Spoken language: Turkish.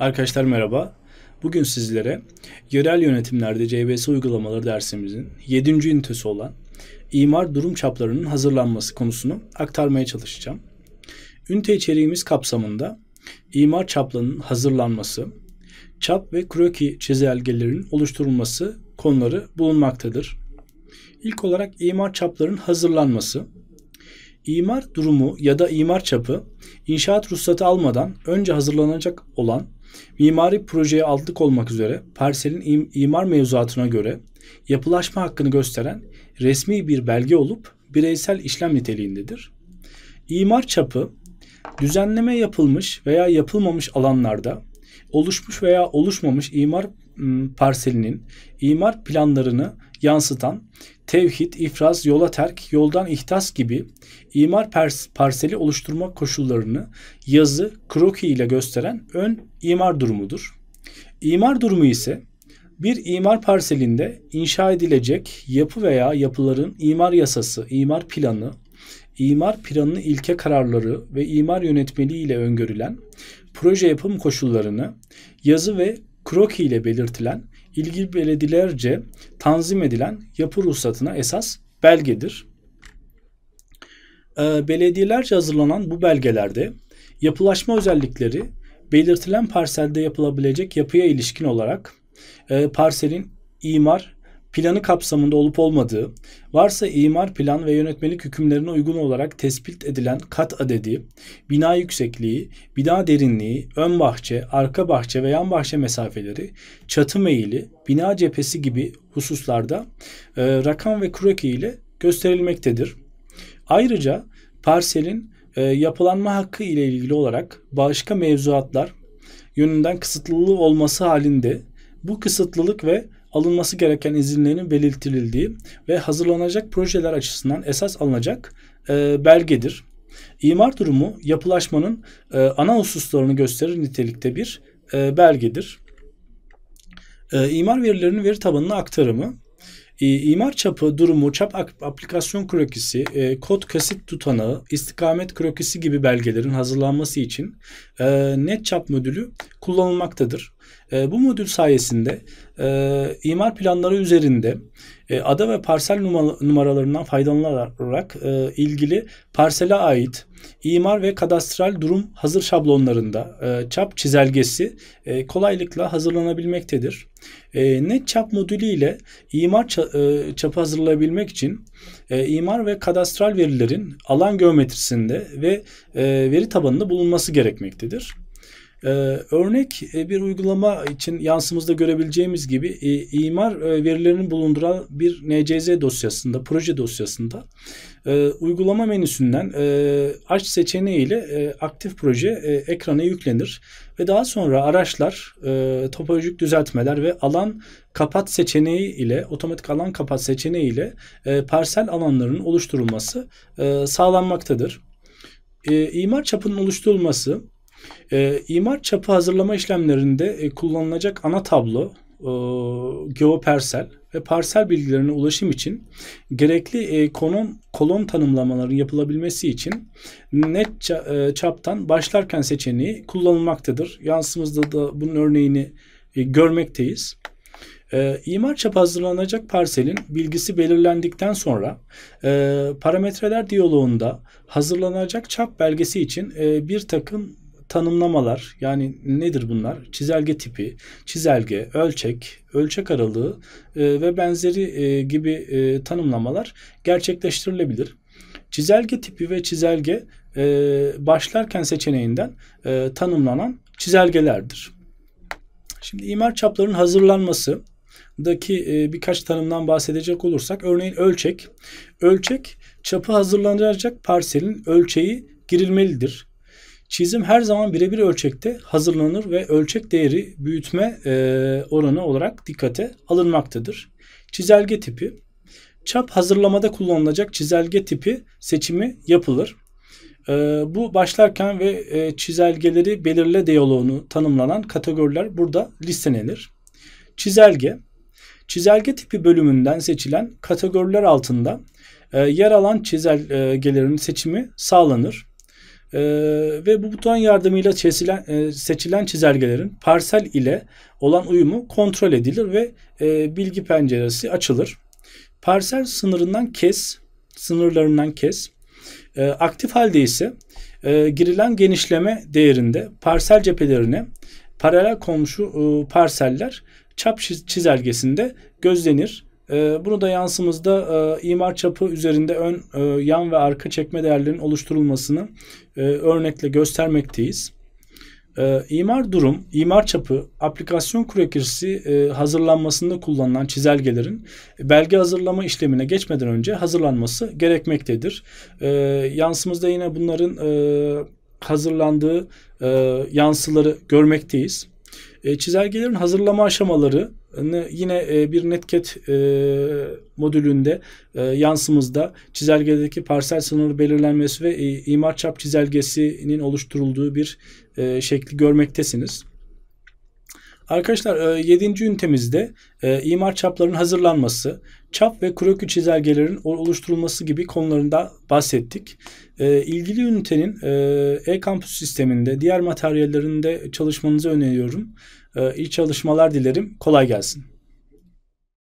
Arkadaşlar merhaba. Bugün sizlere yerel yönetimlerde CBS uygulamaları dersimizin 7. ünitesi olan imar durum çaplarının hazırlanması konusunu aktarmaya çalışacağım. Ünite içeriğimiz kapsamında imar çaplarının hazırlanması, çap ve kroki çizelgelerinin oluşturulması konuları bulunmaktadır. İlk olarak imar çaplarının hazırlanması. İmar durumu ya da imar çapı inşaat ruhsatı almadan önce hazırlanacak olan Mimari projeye altlık olmak üzere parselin im imar mevzuatına göre yapılaşma hakkını gösteren resmi bir belge olup bireysel işlem niteliğindedir. İmar çapı düzenleme yapılmış veya yapılmamış alanlarda oluşmuş veya oluşmamış imar ıı, parselinin imar planlarını yansıtan tevhid, ifraz, yola terk, yoldan ihtas gibi imar parseli oluşturma koşullarını yazı, kroki ile gösteren ön imar durumudur. İmar durumu ise bir imar parselinde inşa edilecek yapı veya yapıların imar yasası, imar planı, imar planının ilke kararları ve imar yönetmeliği ile öngörülen proje yapım koşullarını yazı ve kroki ile belirtilen ilgili beledilerce tanzim edilen yapı ruhsatına esas belgedir. Ee, belediyelerce hazırlanan bu belgelerde yapılaşma özellikleri belirtilen parselde yapılabilecek yapıya ilişkin olarak e, parselin imar planı kapsamında olup olmadığı, varsa imar plan ve yönetmelik hükümlerine uygun olarak tespit edilen kat adedi, bina yüksekliği, bina derinliği, ön bahçe, arka bahçe ve yan bahçe mesafeleri, çatı meyili, bina cephesi gibi hususlarda e, rakam ve kroki ile gösterilmektedir. Ayrıca parselin e, yapılanma hakkı ile ilgili olarak başka mevzuatlar yönünden kısıtlılığı olması halinde bu kısıtlılık ve alınması gereken izinlerin belirtilildiği ve hazırlanacak projeler açısından esas alınacak e, belgedir. İmar durumu yapılaşmanın e, ana hususlarını gösterir nitelikte bir e, belgedir. E, imar verilerinin veri tabanına aktarımı, imar çapı, durumu, çap aplikasyon krokisi, e, kod kasit tutanağı, istikamet krokisi gibi belgelerin hazırlanması için e, net çap modülü kullanılmaktadır. Ee, bu modül sayesinde e, imar planları üzerinde e, ada ve parsel numaralarından faydalanarak e, ilgili parsele ait imar ve kadastral durum hazır şablonlarında e, çap çizelgesi e, kolaylıkla hazırlanabilmektedir. E, net çap modülü ile imar ça- e, çapı hazırlayabilmek için e, imar ve kadastral verilerin alan geometrisinde ve e, veri tabanında bulunması gerekmektedir. Ee, örnek e, bir uygulama için yansımızda görebileceğimiz gibi e, imar e, verilerini bulunduran bir NCZ dosyasında, proje dosyasında e, uygulama menüsünden e, aç seçeneği ile e, aktif proje e, ekrana yüklenir ve daha sonra araçlar e, topolojik düzeltmeler ve alan kapat seçeneği ile otomatik alan kapat seçeneği ile e, parsel alanlarının oluşturulması e, sağlanmaktadır. E, imar çapının oluşturulması e, imar çapı hazırlama işlemlerinde e, kullanılacak ana tablo e, geoparsel ve parsel bilgilerine ulaşım için gerekli e, konum kolon tanımlamaların yapılabilmesi için net e, çaptan başlarken seçeneği kullanılmaktadır. Yansımızda da bunun örneğini e, görmekteyiz. E, imar çapı hazırlanacak parselin bilgisi belirlendikten sonra e, parametreler diyaloğunda hazırlanacak çap belgesi için e, bir takım tanımlamalar yani nedir bunlar? Çizelge tipi, çizelge, ölçek, ölçek aralığı e, ve benzeri e, gibi e, tanımlamalar gerçekleştirilebilir. Çizelge tipi ve çizelge e, başlarken seçeneğinden e, tanımlanan çizelgelerdir. Şimdi imar çaplarının hazırlanması daki e, birkaç tanımdan bahsedecek olursak örneğin ölçek. Ölçek çapı hazırlanacak parselin ölçeği girilmelidir. Çizim her zaman birebir ölçekte hazırlanır ve ölçek değeri büyütme e, oranı olarak dikkate alınmaktadır. Çizelge tipi Çap hazırlamada kullanılacak çizelge tipi seçimi yapılır. E, bu başlarken ve e, çizelgeleri belirle diyaloğunu tanımlanan kategoriler burada listelenir. Çizelge Çizelge tipi bölümünden seçilen kategoriler altında e, yer alan çizelgelerin seçimi sağlanır. E, ve bu buton yardımıyla çizilen, e, seçilen çizelgelerin parsel ile olan uyumu kontrol edilir ve e, bilgi penceresi açılır. Parsel sınırından kes, sınırlarından kes. E, aktif halde ise e, girilen genişleme değerinde parsel cephelerine paralel komşu e, parseller çap çizelgesinde gözlenir ee, bunu da yansımızda e, imar çapı üzerinde ön, e, yan ve arka çekme değerlerinin oluşturulmasını e, örnekle göstermekteyiz. İmar durum, imar çapı, aplikasyon kurekirsi hazırlanmasında kullanılan çizelgelerin belge hazırlama işlemine geçmeden önce hazırlanması gerekmektedir. Yansımızda yine bunların hazırlandığı yansıları görmekteyiz. E, çizelgelerin hazırlama aşamaları yine e, bir netcat e, modülünde e, yansımızda çizelgedeki parsel sınırı belirlenmesi ve e, imar çap çizelgesinin oluşturulduğu bir e, şekli görmektesiniz. Arkadaşlar 7. E, ünitemizde e, imar çaplarının hazırlanması, çap ve kroki çizelgelerin oluşturulması gibi konularında bahsettik. E, ilgili ünitenin e-kampüs sisteminde diğer materyallerinde çalışmanızı öneriyorum. İyi çalışmalar dilerim. Kolay gelsin.